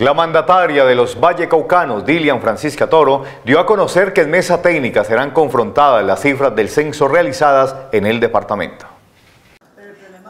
La mandataria de los Valle Caucanos, Dilian Francisca Toro, dio a conocer que en mesa técnica serán confrontadas las cifras del censo realizadas en el departamento.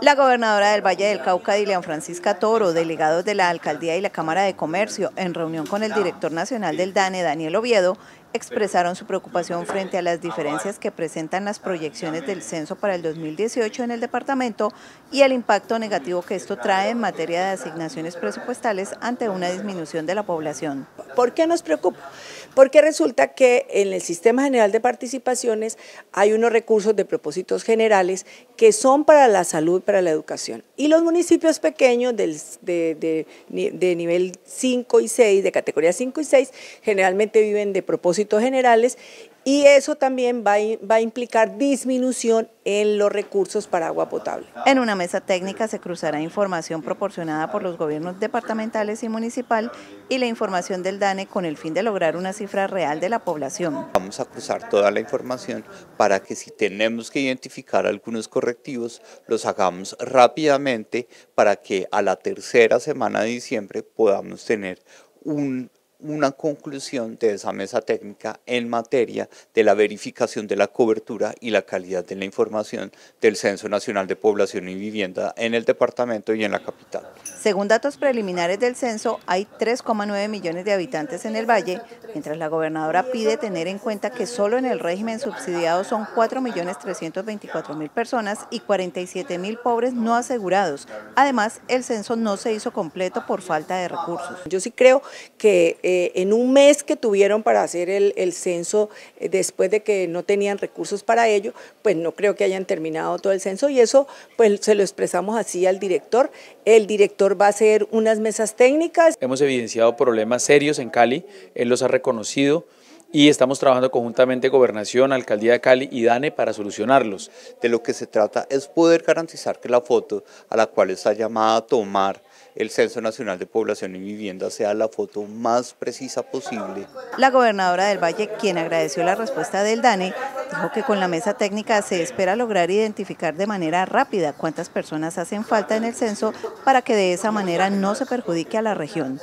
La gobernadora del Valle del Cauca, Dilian Francisca Toro, delegados de la Alcaldía y la Cámara de Comercio, en reunión con el director nacional del DANE, Daniel Oviedo, expresaron su preocupación frente a las diferencias que presentan las proyecciones del censo para el 2018 en el departamento y el impacto negativo que esto trae en materia de asignaciones presupuestales ante una disminución de la población. ¿Por qué nos preocupa? Porque resulta que en el Sistema General de Participaciones hay unos recursos de propósitos generales que son para la salud para la educación. Y los municipios pequeños de, de nivel 5 y 6, de categoría 5 y 6, generalmente viven de propósitos generales y eso también va a, va a, implicar disminución en los recursos para agua potable. En una mesa técnica se cruzará información proporcionada por los gobiernos departamentales y municipal y la información del DANE con el fin de lograr una cifra real de la población. Vamos a cruzar toda la información para que si tenemos que identificar algunos correctivos, los hagamos rápidamente para que a la tercera semana de diciembre podamos tener un una conclusión de esa mesa técnica en materia de la verificación de la cobertura y la calidad de la información del Censo Nacional de Población y Vivienda en el departamento y en la capital. Según datos preliminares del censo, hay 3,9 millones de habitantes en el valle, mientras la gobernadora pide tener en cuenta que solo en el régimen subsidiado son 4.324.000 personas y 47.000 pobres no asegurados. Además, el censo no se hizo completo por falta de recursos. Yo sí creo que eh, en un mes que tuvieron para hacer el, censo, eh, después de que no tenían recursos para ello, pues no creo que hayan terminado todo el censo y eso pues se lo expresamos así al director. El director va a hacer unas mesas técnicas. Hemos evidenciado problemas serios en Cali, él los ha reconocido, y estamos trabajando conjuntamente Gobernación, Alcaldía de Cali y DANE para solucionarlos. De lo que se trata es poder garantizar que la foto a la cual está llamada a tomar el Censo Nacional de Población y Vivienda sea la foto más precisa posible. La gobernadora del Valle, quien agradeció la respuesta del DANE, dijo que con la mesa técnica se espera lograr identificar de manera rápida cuántas personas hacen falta en el censo para que de esa manera no se perjudique a la región.